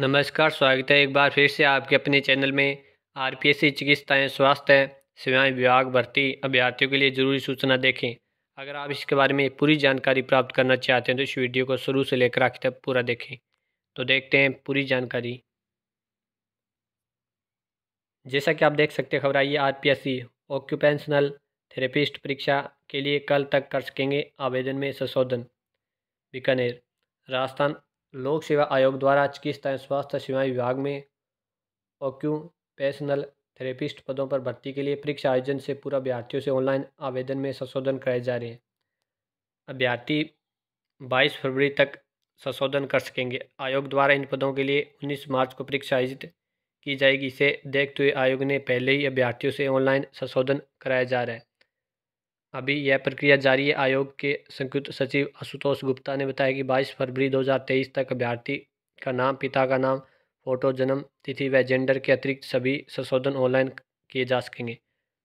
नमस्कार स्वागत है एक बार फिर से आपके अपने चैनल में आर पी एस सी चिकित्साएँ स्वास्थ्य सेवाएँ विभाग भर्ती अभ्यर्थियों के लिए जरूरी सूचना देखें अगर आप इसके बारे में पूरी जानकारी प्राप्त करना चाहते हैं तो इस वीडियो को शुरू से लेकर आखिर तक पूरा देखें तो देखते हैं पूरी जानकारी जैसा कि आप देख सकते हैं खबर आइए R P S C occupational therapist परीक्षा के लिए कल तक कर सकेंगे आवेदन में संशोधन बीकानेर राजस्थान लोक सेवा आयोग द्वारा चिकित्सा एवं स्वास्थ्य सेवाएं विभाग में ऑक्यूपेशनल थेरेपिस्ट पदों पर भर्ती के लिए परीक्षा आयोजन से पूर्व अभ्यर्थियों से ऑनलाइन आवेदन में संशोधन कराए जा रहे हैं अभ्यर्थी 22 फरवरी तक संशोधन कर सकेंगे आयोग द्वारा इन पदों के लिए 19 मार्च को परीक्षा आयोजित की जाएगी इसे देखते हुए आयोग ने पहले ही अभ्यर्थियों से ऑनलाइन संशोधन कराया जा रहा है अभी यह प्रक्रिया जारी है आयोग के संयुक्त सचिव आशुतोष गुप्ता ने बताया कि बाईस फरवरी 2023 तक अभ्यर्थी का नाम पिता का नाम फोटो जन्म तिथि व जेंडर के अतिरिक्त सभी संशोधन ऑनलाइन किए जा सकेंगे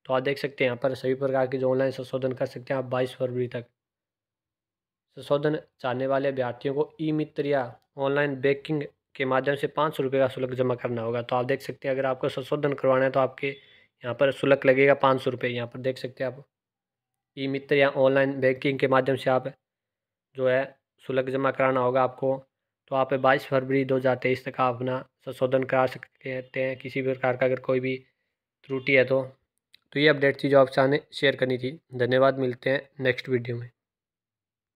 तो आप देख सकते हैं यहाँ पर सभी प्रकार के जो ऑनलाइन संशोधन कर सकते हैं आप बाईस फरवरी तक संशोधन चाहने वाले अभ्यर्थियों को ई मित्र या ऑनलाइन बैंकिंग के माध्यम से पाँच सौ रुपये का शुल्क जमा करना होगा तो आप देख सकते हैं अगर आपको संशोधन करवाना है तो आपके यहाँ पर शुल्क लगेगा पाँच सौ रुपये यहाँ पर देख सकते हैं आप ई मित्र या ऑनलाइन बैंकिंग के माध्यम से आप जो है शुल्क जमा कराना होगा आपको तो आप बाईस फरवरी दो हज़ार तेईस तक आप अपना संशोधन करा सकते हैं किसी भी प्रकार का अगर कोई भी त्रुटि है तो तो ये अपडेट थी जो आप चाहने शेयर करनी थी धन्यवाद मिलते हैं नेक्स्ट वीडियो में